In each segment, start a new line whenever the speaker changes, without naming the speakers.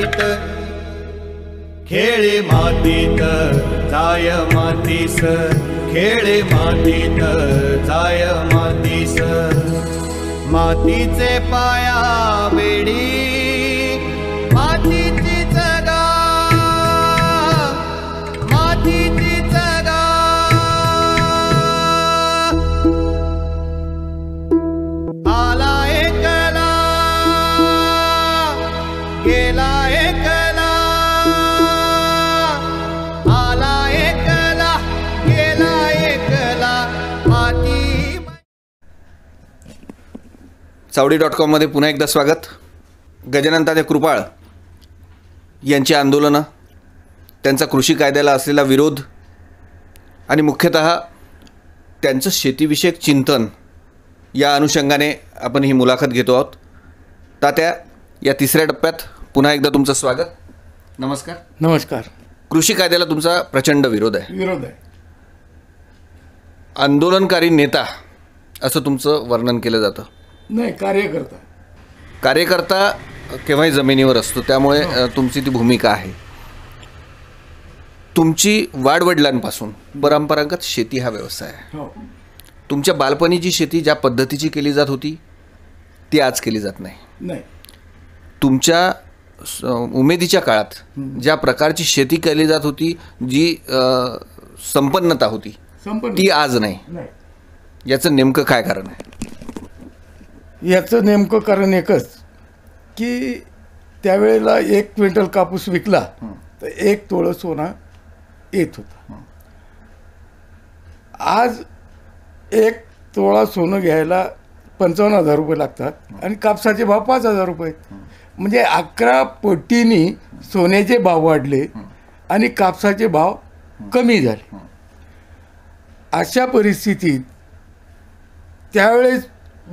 मातीत खेळे मातीत जाय मातीस खेळे मातीत जाय मातीस मातीचे पाया वेडी सावडी डॉट कॉममध्ये पुन्हा एकदा स्वागत गजानन कृपाळ यांची आंदोलनं त्यांचा कृषी कायद्याला असलेला विरोध आणि मुख्यतः त्यांचं शेतीविषयक चिंतन या अनुषंगाने आपण ही मुलाखत घेतो आहोत तात्या या तिसऱ्या टप्प्यात पुन्हा एकदा तुमचं स्वागत
नमस्कार नमस्कार
कृषी कायद्याला तुमचा प्रचंड विरोध आहे विरोध आहे आंदोलनकारी नेता असं तुमचं वर्णन केलं जातं
नाही कार्यकर्ता
कार्यकर्ता केव्हाही जमिनीवर असतो त्यामुळे हो. तुमची ती भूमिका आहे तुमची वाडवडिलांपासून परंपरागत शेती हा व्यवसाय आहे हो. तुमच्या बालपणी जी शेती ज्या पद्धतीची केली जात होती ती आज केली जात नाही तुमच्या उमेदीच्या काळात ज्या प्रकारची शेती केली जात होती जी संपन्नता होती ती आज नाही याचं नेमकं काय
कारण आहे याचं नेमकं कारण एकच की त्यावेळेला एक क्विंटल कापूस विकला तर एक तोळं सोना येत होता आज एक तोळा सोनं घ्यायला पंचावन्न हजार रुपये लागतात आणि कापसाचे भाव पाच हजार रुपये म्हणजे अकरा पटीनी सोन्याचे भाव वाढले आणि कापसाचे भाव कमी झाले अशा परिस्थितीत त्यावेळेस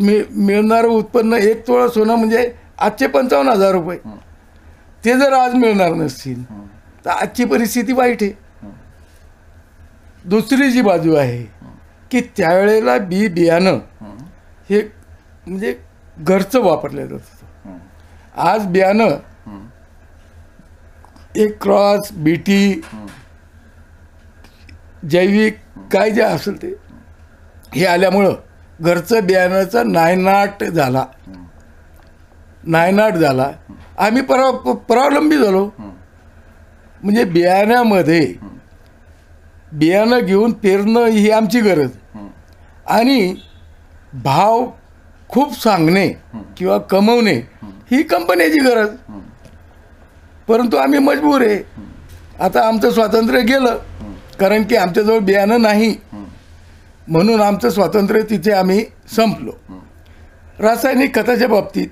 मिळणार मिळणारं उत्पन्न एक तोळा सोनं म्हणजे आजचे पंचावन्न हजार रुपये ते जर आज मिळणार नसतील तर आजची परिस्थिती वाईट आहे दुसरी जी बाजू आहे की त्यावेळेला बी बियाणं हे म्हणजे घरचं वापरलं जात होतं आज बियाणं एक क्रॉस बीटी जैविक काय जे असेल ते हे आल्यामुळं घरचं बियाण्याचा नायनाट झाला नायनाट झाला आम्ही परा परावलंबी झालो म्हणजे बियाण्यामध्ये बियाणं घेऊन पेरणं ही आमची गरज आणि भाव खूप सांगणे किंवा कमवणे ही कंपन्याची गरज परंतु आम्ही मजबूर आहे आता आमचं स्वातंत्र्य गेलं कारण की आमच्याजवळ बियाणं नाही म्हणून आमचं स्वातंत्र्य तिथे आम्ही संपलो रासायनिक खताच्या बाबतीत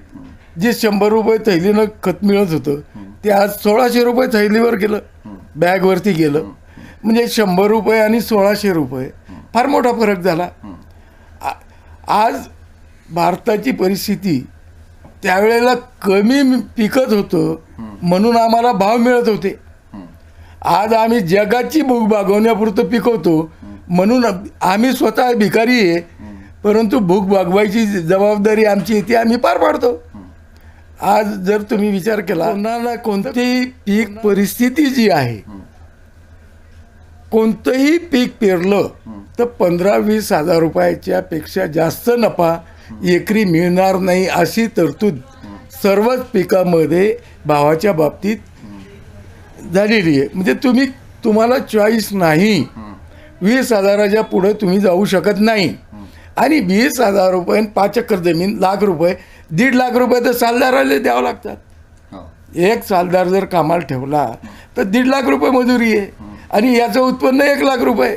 जे शंभर रुपये थैलीनं खत मिळत होतं ते आज सोळाशे रुपये थैलीवर गेलं बॅगवरती गेलं म्हणजे शंभर रुपये आणि सोळाशे रुपये फार मोठा फरक झाला आज भारताची परिस्थिती त्यावेळेला कमी पिकत होतं म्हणून आम्हाला भाव मिळत होते आज आम्ही जगाची भूक भागवण्यापुरतं पिकवतो म्हणून आम्ही स्वतः भिकारी आहे परंतु भूक भागवायची जबाबदारी आमची ती आम्ही पार पाडतो आज जर तुम्ही विचार केला कोणाला कोणतीही पीक परिस्थिती जी आहे कोणतंही पीक पेरलं तर पंधरा वीस हजार रुपयाच्या पेक्षा जास्त नफा एकरी मिळणार नाही अशी तरतूद सर्वच पिकामध्ये भावाच्या बाबतीत झालेली आहे म्हणजे तुम्ही तुम्हाला चॉईस नाही वीस हजाराच्या पुढं तुम्ही जाऊ शकत नाही आणि वीस हजार रुपये पाच एकर जमीन लाख रुपये दीड लाख रुपये तर सालदाराला द्यावं लागतात हो. एक सालदार जर कामाला ठेवला तर दीड लाख रुपये मजुरी आहे आणि याचं उत्पन्न एक लाख रुपये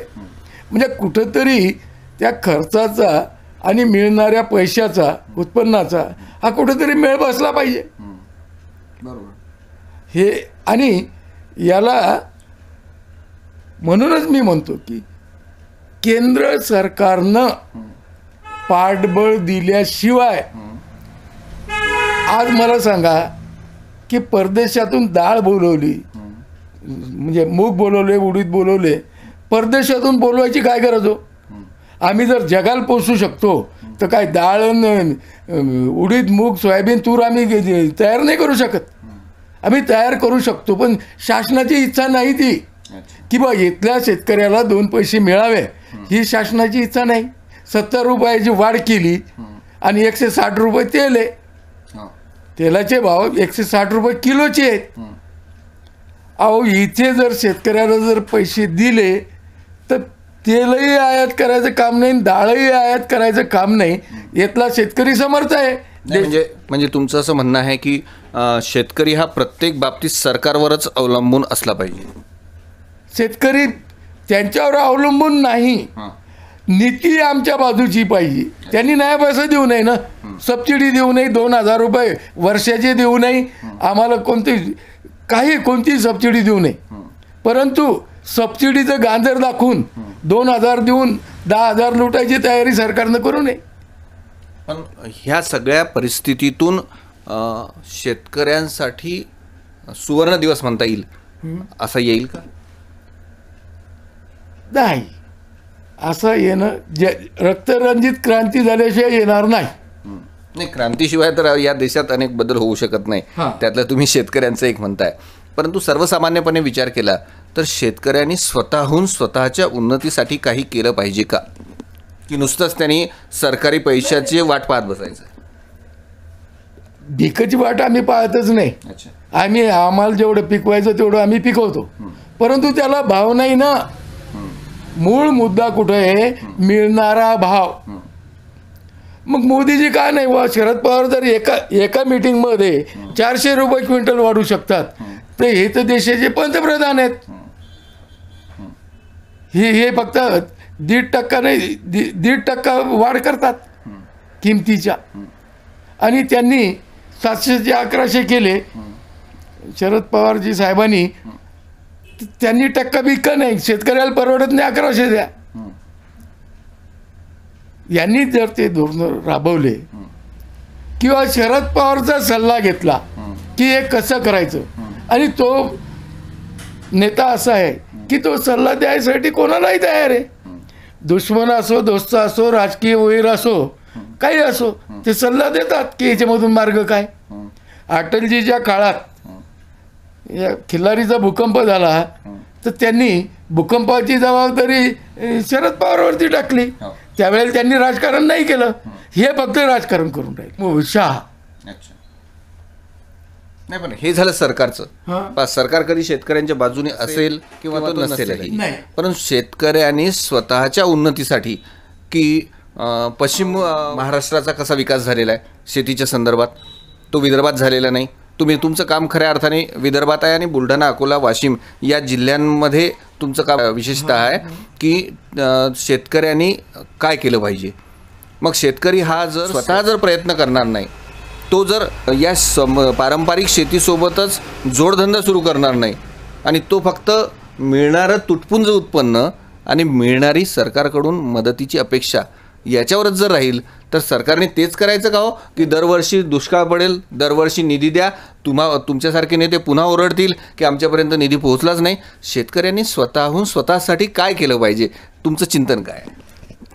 म्हणजे कुठंतरी त्या खर्चाचा आणि मिळणाऱ्या पैशाचा उत्पन्नाचा हा कुठेतरी मेळ बसला पाहिजे बरोबर हे आणि याला म्हणूनच मी म्हणतो की केंद्र सरकारनं पाठबळ दिल्याशिवाय आज मला सांगा की परदेशातून डाळ बोलवली म्हणजे मूग बोलवले उडीद बोलवले परदेशातून बोलवायची काय गरज हो आम्ही जर जगाला पोसू शकतो तर काय डाळ उडीद मूग सोयाबीन तूर आम्ही तयार नाही करू शकत आम्ही तयार करू शकतो पण शासनाची इच्छा नाही ती की बा इथल्या शेतकऱ्याला दोन पैसे मिळावे ही शासनाची इच्छा नाही सत्तर रुपयाची वाढ केली आणि एकशे साठ रुपये तेल आहे तेलाचे भाव एकशे साठ रुपये किलोचे आहेत अहो इथे जर शेतकऱ्याला जर पैसे दिले तर तेलही आयात करायचं काम नाही डाळही आयात करायचं काम नाही यातला शेतकरी समर्थ आहे म्हणजे
म्हणजे तुमचं असं म्हणणं आहे की शेतकरी हा प्रत्येक बाबतीत सरकारवरच अवलंबून असला पाहिजे
शेतकरी त्यांच्यावर अवलंबून नाही नीती आमच्या बाजूची पाहिजे त्यांनी नाही पैसे देऊ नये ना सबसिडी देऊ नये दोन हजार रुपये वर्षाचे देऊ नये आम्हाला कोणती काही कोणती सबसिडी देऊ नये परंतु सबसिडीचं गांजर दाखवून दोन हजार देऊन दहा हजार लुटायची तयारी सरकारनं करू नये
पण ह्या सगळ्या परिस्थितीतून शेतकऱ्यांसाठी सुवर्ण दिवस म्हणता येईल असं येईल का
नाही असं येणं जे रक्तरंजित क्रांती झाल्याशिवाय येणार नाही
नाही क्रांतीशिवाय तर या देशात अनेक बदल होऊ शकत नाही त्यातलं तुम्ही शेतकऱ्यांचं एक म्हणताय परंतु सर्वसामान्यपणे विचार केला तर शेतकऱ्यांनी स्वतःहून स्वतःच्या उन्नतीसाठी काही केलं पाहिजे का की नुसतंच त्यांनी सरकारी पैशाची वाट पाहत बसायचं
भिकाची वाट आम्ही पाहतच नाही आम्ही आम्हाला जेवढं पिकवायचं तेवढं आम्ही पिकवतो परंतु त्याला भाव नाही ना मूळ मुद्दा कुठं आहे मिळणारा भाव मग मोदीजी का नाही वा शरद पवार जर एका एका मिटिंगमध्ये चारशे रुपये क्विंटल वाढू शकतात तर हे तर देशाचे पंतप्रधान आहेत हे हे फक्त दीड टक्का नाही दीड टक्का वाढ करतात किमतीच्या आणि त्यांनी सातशेचे अकराशे केले शरद पवारजी साहेबांनी त्यांनी टक्का बिक नाही शेतकऱ्याला परवडत नाही अकराशे द्या यांनी जर ते धोरण राबवले किंवा शरद पवारचा सल्ला घेतला की हे कसं करायचं आणि तो नेता असा आहे की तो सल्ला द्यायसाठी कोणालाही तयार आहे दुश्मन असो दोस्त असो राजकीय वैर असो काही असो ते सल्ला देतात की याच्यामधून मार्ग काय अटलजीच्या काळात या खिल्लारीचा भूकंप झाला हो. तर त्यांनी भूकंपाची जबाबदारी शरद पवारवरती टाकली हो. त्यावेळेला त्यांनी राजकारण नाही केलं हो. हे फक्त राजकारण करून राहील शहा नाही
पण हे झालं सरकारचं सरकार कधी शेतकऱ्यांच्या बाजूने असेल किंवा तो नसेल परंतु शेतकऱ्यांनी स्वतःच्या उन्नतीसाठी की पश्चिम महाराष्ट्राचा कसा विकास झालेला आहे शेतीच्या संदर्भात तो विदर्भात झालेला नाही तुम्ही तुमचं काम खऱ्या अर्थाने विदर्भात आहे आणि बुलढाणा अकोला वाशिम या जिल्ह्यांमध्ये तुमचं काम विशेषतः हो, हो. आहे की शेतकऱ्यांनी काय केलं पाहिजे मग शेतकरी हा जर स्वतः जर प्रयत्न करणार नाही तो जर या सम पारंपरिक शेतीसोबतच जोडधंदा सुरू करणार नाही आणि तो फक्त मिळणारं तुटपुंज उत्पन्न आणि मिळणारी सरकारकडून मदतीची अपेक्षा याच्यावरच जर राहील तर सरकारने तेच करायचं का हो की दरवर्षी दुष्काळ पडेल दरवर्षी निधी द्या तुम्हा तुमच्यासारखे नेते पुन्हा ओरडतील की आमच्यापर्यंत निधी पोहोचलाच नाही शेतकऱ्यांनी स्वतःहून स्वतःसाठी काय केलं पाहिजे तुमचं चिंतन काय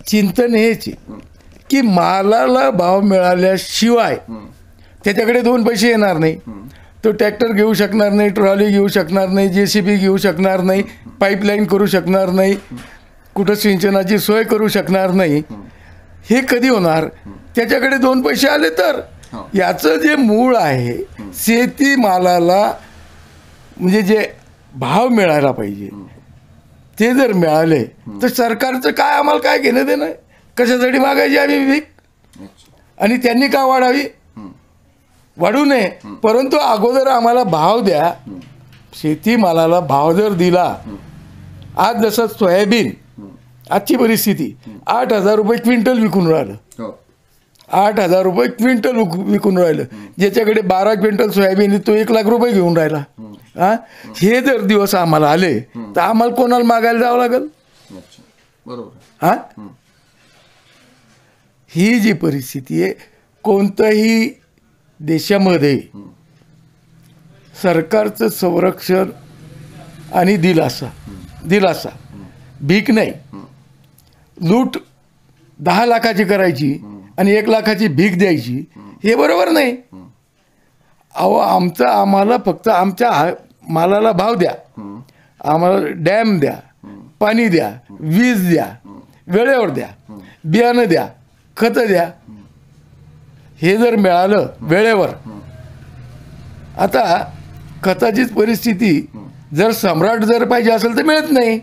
चिंतन हेच की मालाला भाव मिळाल्याशिवाय त्याच्याकडे दोन पैसे येणार नाही तो ट्रॅक्टर घेऊ शकणार नाही ट्रॉली घेऊ शकणार नाही जे सी बी घेऊ शकणार नाही पाईपलाईन करू शकणार नाही कुठं सिंचनाची सोय करू शकणार नाही हे कधी होणार त्याच्याकडे दोन पैसे आले तर हो. याचं जे मूळ आहे मालाला म्हणजे जे भाव मिळायला पाहिजे ते जर मिळाले तर सरकारचं काय आम्हाला काय घेणं देणं कशासाठी मागायची आम्ही वीक आणि त्यांनी का वाढावी वाढू नये परंतु अगोदर आम्हाला भाव द्या शेतीमालाला भाव जर दिला आज जसं सोयाबीन आजची परिस्थिती आठ हजार रुपये क्विंटल विकून राहिलं हो. आठ हजार रुपये क्विंटल विकून राहिलं ज्याच्याकडे बारा क्विंटल सोयाबीन तो एक लाख रुपये घेऊन राहिला हा हे जर दिवस आम्हाला आले तर आम्हाला कोणाला मागायला जावं लागेल
बरोबर
हा ही जी परिस्थिती आहे कोणत्याही देशामध्ये सरकारचं संरक्षण आणि दिलासा दिलासा भीक नाही लूट दहा लाखाची करायची आणि एक लाखाची भीक द्यायची हे बरोबर नाही अहो आमचं आम्हाला फक्त आमच्या हा मालाला भाव द्या आम्हाला डॅम द्या पाणी द्या वीज द्या वेळेवर द्या बियाणं द्या खतं द्या हे जर मिळालं वेळेवर आता खताचीच परिस्थिती जर सम्राट जर पाहिजे असेल तर मिळत नाही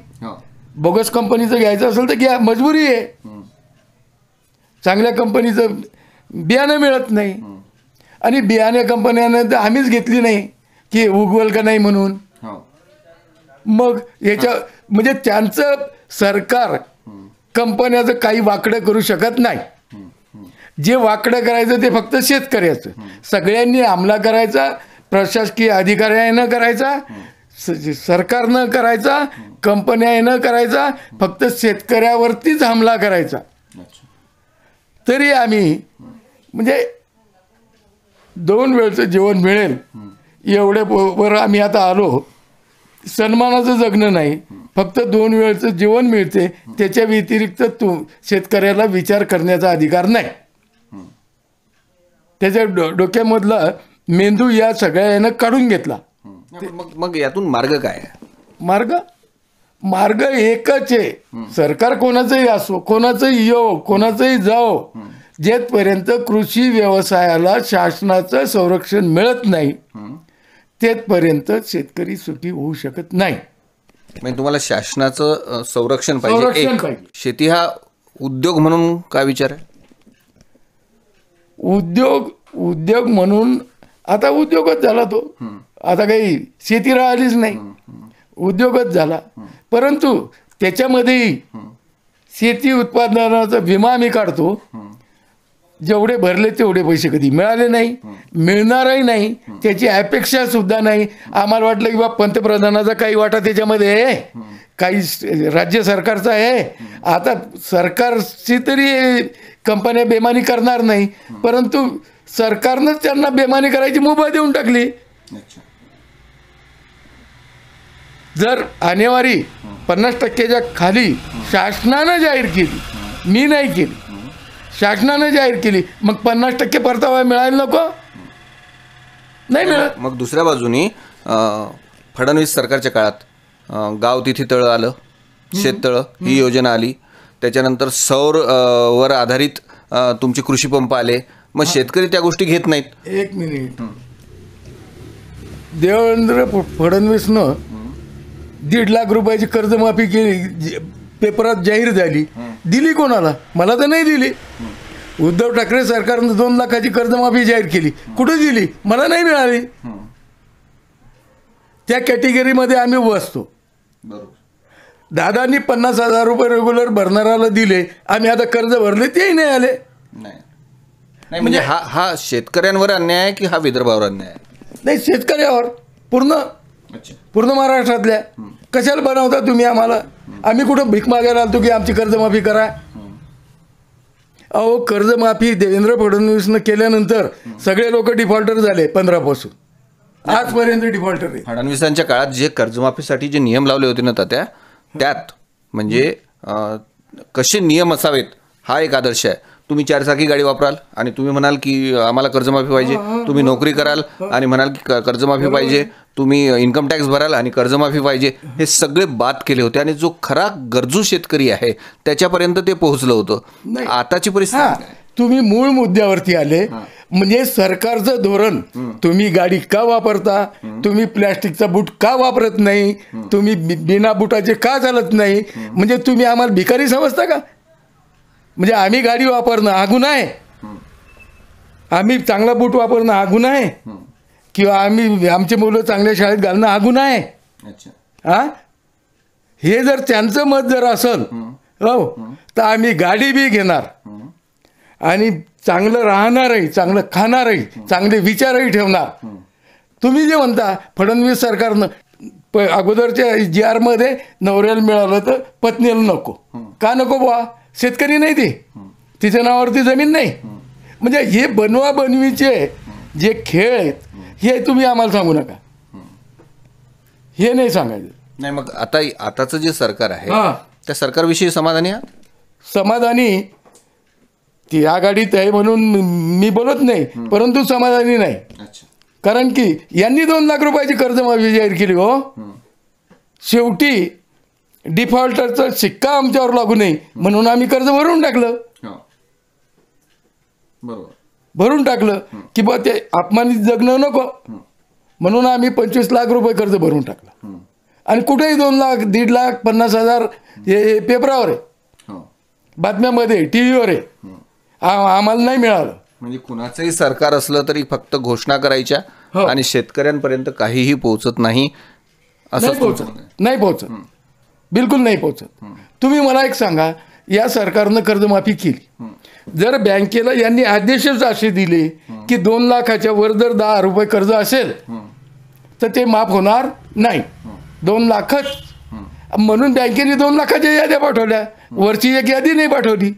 बोगस कंपनीचं घ्यायचं असेल तर घ्या मजबुरी आहे चांगल्या कंपनीचं बियाणं मिळत नाही आणि बियाणे कंपन्यानं तर आम्हीच घेतली नाही की उगवल का नाही म्हणून हो. मग याच्या म्हणजे त्यांचं सरकार कंपन्याचं काही वाकडं करू शकत नाही जे वाकडं करायचं ते फक्त शेतकऱ्याचं सगळ्यांनी आमला करायचा प्रशासकीय अधिकाऱ्यांना करायचा सरकारनं करायचा कंपन्यानं करायचा फक्त शेतकऱ्यावरतीच हमला करायचा तरी आम्ही म्हणजे दोन वेळचं जेवण मिळेल एवढे वर आम्ही आता आलो सन्मानाचं जगणं नाही फक्त दोन वेळचं जेवण मिळते त्याच्या व्यतिरिक्त तू शेतकऱ्याला विचार करण्याचा अधिकार नाही त्याच्या डो डोक्यामधला मेंदू या सगळ्यानं काढून घेतला मग मग यातून मार्ग काय मार्ग मार्ग एकच आहे सरकार कोणाचंही असो कोणाचंही येऊ कोणाचंही जाओ जेथपर्यंत कृषी व्यवसायाला शासनाचं संरक्षण मिळत नाही तेथपर्यंत शेतकरी सुखी होऊ शकत नाही
म्हणजे तुम्हाला शासनाचं संरक्षण पाहिजे शेती हा उद्योग म्हणून काय विचार आहे
उद्योग उद्योग म्हणून आता उद्योगच झाला तो आता काही शेती राहिलीच नाही उद्योगच झाला परंतु त्याच्यामध्ये शेती उत्पादनाचा विमा आम्ही काढतो जेवढे भरले तेवढे पैसे कधी मिळाले नाही मिळणारही नाही त्याची अपेक्षा सुद्धा नाही आम्हाला वाटलं की बा पंतप्रधानाचा काही वाटा त्याच्यामध्ये आहे काही राज्य सरकारचा आहे आता सरकारची तरी कंपन्या बेमानी करणार नाही परंतु सरकारनंच त्यांना बेमानी करायची मुभा देऊन टाकली जर आणेवारी पन्नास टक्केच्या खाली शासनानं जाहीर केली मी नाही केली शासनानं जाहीर केली मग पन्नास टक्के परतावा मिळायला नको नाही मिळत मग दुसऱ्या
बाजूनी फडणवीस सरकारच्या काळात गाव तिथे तळ आलं शेततळ ही योजना आली त्याच्यानंतर सौर वर आधारित तुमचे कृषी पंप आले मग शेतकरी त्या गोष्टी घेत नाहीत
एक मिनिट देवेंद्र फडणवीसनं दीड लाख रुपयाची कर्जमाफी केली पेपरात जाहीर झाली दिली कोणाला मला तर नाही दिली उद्धव ठाकरे सरकारनं दोन लाखाची कर्जमाफी जाहीर केली कुठे दिली मला नाही मिळाली त्या कॅटेगरीमध्ये आम्ही बसतो दादांनी पन्नास हजार रुपये रेग्युलर भरणाऱ्याला दिले आम्ही आता कर्ज भरले तेही नाही आले नाही म्हणजे हा
हा शेतकऱ्यांवर अन्याय आहे की हा विदर्भावर अन्याय
नाही शेतकऱ्यावर पूर्ण पूर्ण महाराष्ट्रातल्या कशाला बनवता तुम्ही आम्हाला आम्ही कुठं भीक मागायला आलतो की आमची कर्जमाफी करा अहो कर्जमाफी देवेंद्र फडणवीसनं केल्यानंतर सगळे लोक डिफॉल्टर झाले पासून आजपर्यंत डिफॉल्टर आहे
फडणवीसांच्या काळात जे कर्जमाफीसाठी जे नियम लावले होते ना त्या त्यात म्हणजे कसे नियम असावेत हा एक आदर्श आहे तुम्ही चारचाकी गाडी वापराल आणि तुम्ही म्हणाल की आम्हाला कर्जमाफी पाहिजे तुम्ही नोकरी कराल आणि म्हणाल की कर्जमाफी पाहिजे तुम्ही इन्कम टॅक्स भराल आणि कर्जमाफी पाहिजे हे सगळे बाद केले होते आणि जो खरा गरजू शेतकरी आहे त्याच्यापर्यंत ते पोहोचलं होतं आताची परिस्थिती
तुम्ही मूळ मुद्द्यावरती आले म्हणजे सरकारचं धोरण तुम्ही गाडी का वापरता तुम्ही प्लॅस्टिकचा बूट का वापरत नाही तुम्ही बिना बुटाचे का चालत नाही म्हणजे तुम्ही आम्हाला भिकारी समजता का म्हणजे आम्ही गाडी वापरणं हा आहे आम्ही चांगला बूट वापरणं हा आहे किंवा आम्ही आमचे मुलं चांगल्या शाळेत घालणं हा आहे हा हे जर त्यांचं मत जर असल हो तर आम्ही गाडी बी घेणार आणि चांगलं राहणारही चांगलं खाणारही चांगले विचारही ठेवणार तुम्ही जे म्हणता फडणवीस सरकारनं अगोदरच्या जी आरमध्ये नवऱ्याला मिळालं तर पत्नीला नको का नको बुवा शेतकरी नाही ती तिच्या नावावरती जमीन नाही म्हणजे हे बनवा बनवीचे जे खेळ आहेत हे तुम्ही आम्हाला सांगू नका हे नाही सांगायचं
नाही मग आता आताचं जे सरकार आहे
त्या सरकारविषयी समाधानी समाधानी ती आघाडीत आहे म्हणून मी बोलत नाही परंतु समाधानी नाही कारण की यांनी दोन लाख रुपयाची कर्जमाफी जाहीर केली हो शेवटी डिफॉल्टरचा शिक्का आमच्यावर लागू नये म्हणून आम्ही कर्ज भरून टाकलं
हो. बरोबर
भरून टाकलं की बा ते अपमानित जगणं नको म्हणून आम्ही पंचवीस लाख रुपये कर्ज भरून टाकलं आणि कुठेही दोन लाख दीड लाख पन्नास हजार हे पेपरावर आहे हो. बातम्यामध्ये टी व्हीवर आहे आम्हाला
नाही मिळालं म्हणजे कुणाचंही सरकार असलं तरी फक्त घोषणा करायच्या हो. आणि शेतकऱ्यांपर्यंत काहीही पोहोचत नाही
असं पोहोचत नाही पोहोचत बिलकुल नाही पोहोचत तुम्ही मला एक सांगा या सरकारनं कर्जमाफी केली जर बँकेला यांनी आदेशच असे दिले की दोन लाखाच्या वर जर दहा रुपये कर्ज असेल तर ते माफ होणार नाही दोन लाखच म्हणून बँकेने दोन लाखाच्या याद्या पाठवल्या वरची एक यादी नाही पाठवली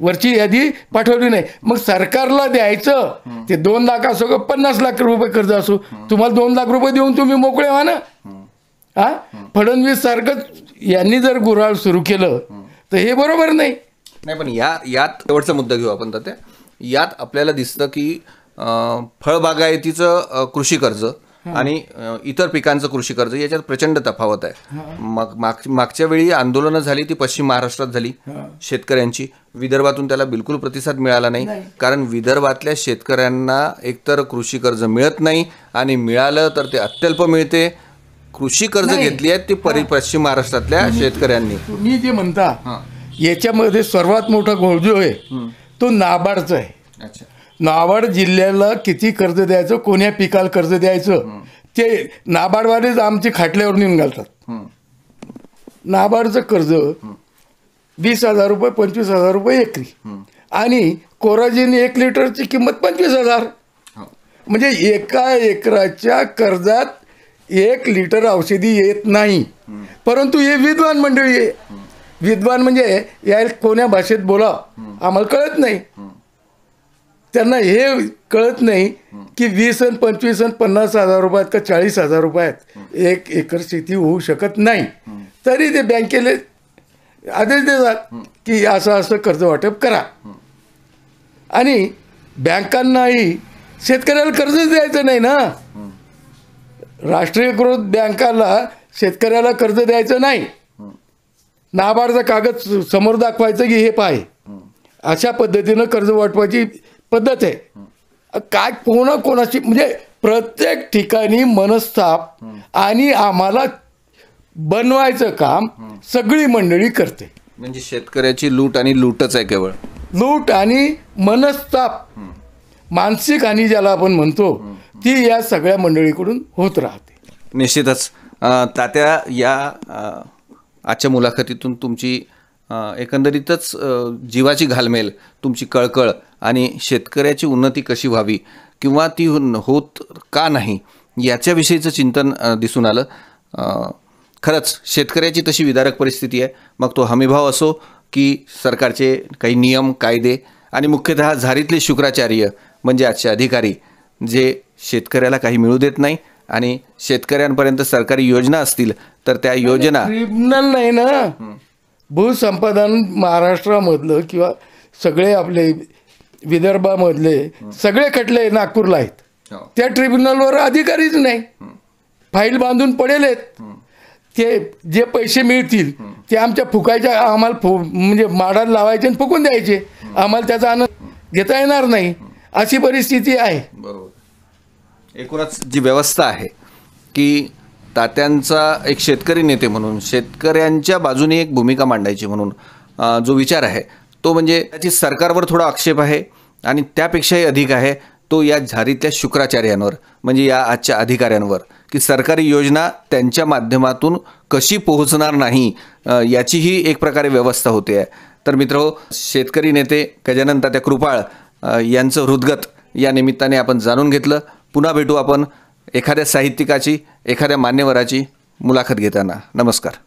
वरची यादी पाठवली नाही मग सरकारला द्यायचं ते दोन लाख असो का पन्नास लाख रुपये कर्ज असो तुम्हाला दोन लाख रुपये देऊन तुम्ही मोकळे व्हा ना हा फडणवीस सारखंच यांनी जर गुराळ सुरू केलं तर हे बरोबर नाही
नाही पण या यात शेवटचा मुद्दा घेऊ आपण तर यात आपल्याला दिसतं की फळबागायतीचं कृषी कर्ज आणि इतर पिकांचं कृषी कर्ज याच्यात प्रचंड तफावत आहे मग माग मागच्या वेळी आंदोलनं झाली ती पश्चिम महाराष्ट्रात झाली शेतकऱ्यांची विदर्भातून त्याला बिलकुल प्रतिसाद मिळाला नाही कारण विदर्भातल्या शेतकऱ्यांना एकतर कृषी कर्ज मिळत नाही आणि मिळालं तर ते अत्यल्प मिळते कृषी कर्ज घेतली आहेत ती परि पश्चिम महाराष्ट्रातल्या शेतकऱ्यांनी
तुम्ही जे म्हणता याच्यामध्ये सर्वात मोठा जो आहे तो नाबार्डचा आहे नाबार्ड जिल्ह्याला किती कर्ज द्यायचं कोण्या पिकाला कर्ज द्यायचं ते नाबार्डवालेच आमचे खाटल्यावर नेऊन घालतात नाबार्डचं कर्ज वीस हजार रुपये पंचवीस हजार रुपये एकरी आणि कोराजीन एक लिटरची किंमत पंचवीस हजार हो. म्हणजे एका एकराच्या कर्जात एक लिटर औषधी येत नाही परंतु हे विद्वान मंडळी विद्वान म्हणजे या कोण्या भाषेत बोला आम्हाला कळत नाही त्यांना हे कळत नाही की वीस आणि पंचवीस आणि पन्नास हजार रुपयात का चाळीस हजार रुपयात एक एकर शेती होऊ शकत नाही तरी ते बँकेले आदेश देतात की असं असं कर्ज वाटप करा आणि बँकांनाही शेतकऱ्याला कर्जच द्यायचं नाही ना राष्ट्रीयकृत बँकाला शेतकऱ्याला कर्ज द्यायचं नाही नाबार्डचा कागद समोर दाखवायचं की हे पाय अशा पद्धतीनं कर्ज वाटवायची पद्धत आहे काय कोणा कोणाशी म्हणजे प्रत्येक ठिकाणी मनस्ताप आणि आम्हाला बनवायचं काम सगळी मंडळी करते
म्हणजे शेतकऱ्याची लूट आणि लूटच आहे केवळ
लूट आणि मनस्ताप मानसिक आणि ज्याला आपण म्हणतो ती या सगळ्या मंडळीकडून होत राहते
निश्चितच तात्या या आजच्या मुलाखतीतून तुमची एकंदरीतच जीवाची घालमेल तुमची कळकळ आणि शेतकऱ्याची उन्नती कशी व्हावी किंवा ती होत का नाही याच्याविषयीचं चिंतन दिसून आलं खरंच शेतकऱ्याची तशी विदारक परिस्थिती आहे मग तो हमीभाव असो की सरकारचे काही नियम कायदे आणि मुख्यतः झारीतले शुक्राचार्य म्हणजे आजचे अधिकारी जे शेतकऱ्याला काही मिळू देत नाही आणि शेतकऱ्यांपर्यंत सरकारी योजना असतील तर त्या योजना
क्रिमिनल नाही ना भूसंपादन महाराष्ट्रामधलं किंवा सगळे आपले विदर्भामधले सगळे खटले नागपूरला आहेत हो. त्या ट्रिब्युनलवर अधिकारीच नाही फाईल बांधून पडेल आहेत ते जे पैसे मिळतील ते आमच्या फुकायच्या आम्हाला फु म्हणजे माडाला लावायचे आणि फुकून द्यायचे आम्हाला त्याचा आनंद घेता येणार नाही अशी परिस्थिती आहे
बरोबर एकूणच जी व्यवस्था आहे की तात्यांचा एक शेतकरी नेते म्हणून शेतकऱ्यांच्या बाजूने एक भूमिका मांडायची म्हणून जो विचार आहे तो म्हणजे त्याची सरकारवर थोडा आक्षेप आहे आणि त्यापेक्षाही अधिक आहे तो या झारीतल्या शुक्राचार्यांवर म्हणजे या आजच्या अधिकाऱ्यांवर की सरकारी योजना त्यांच्या माध्यमातून कशी पोहोचणार नाही याचीही एक प्रकारे व्यवस्था होते आहे तर मित्र शेतकरी नेते गजानन तात्या कृपाळ यांचं हृदगत या निमित्ताने आपण जाणून घेतलं पुन्हा भेटू आपण एखाद्या साहित्यिकाची एखाद्या मान्यवराची मुलाखत घेताना नमस्कार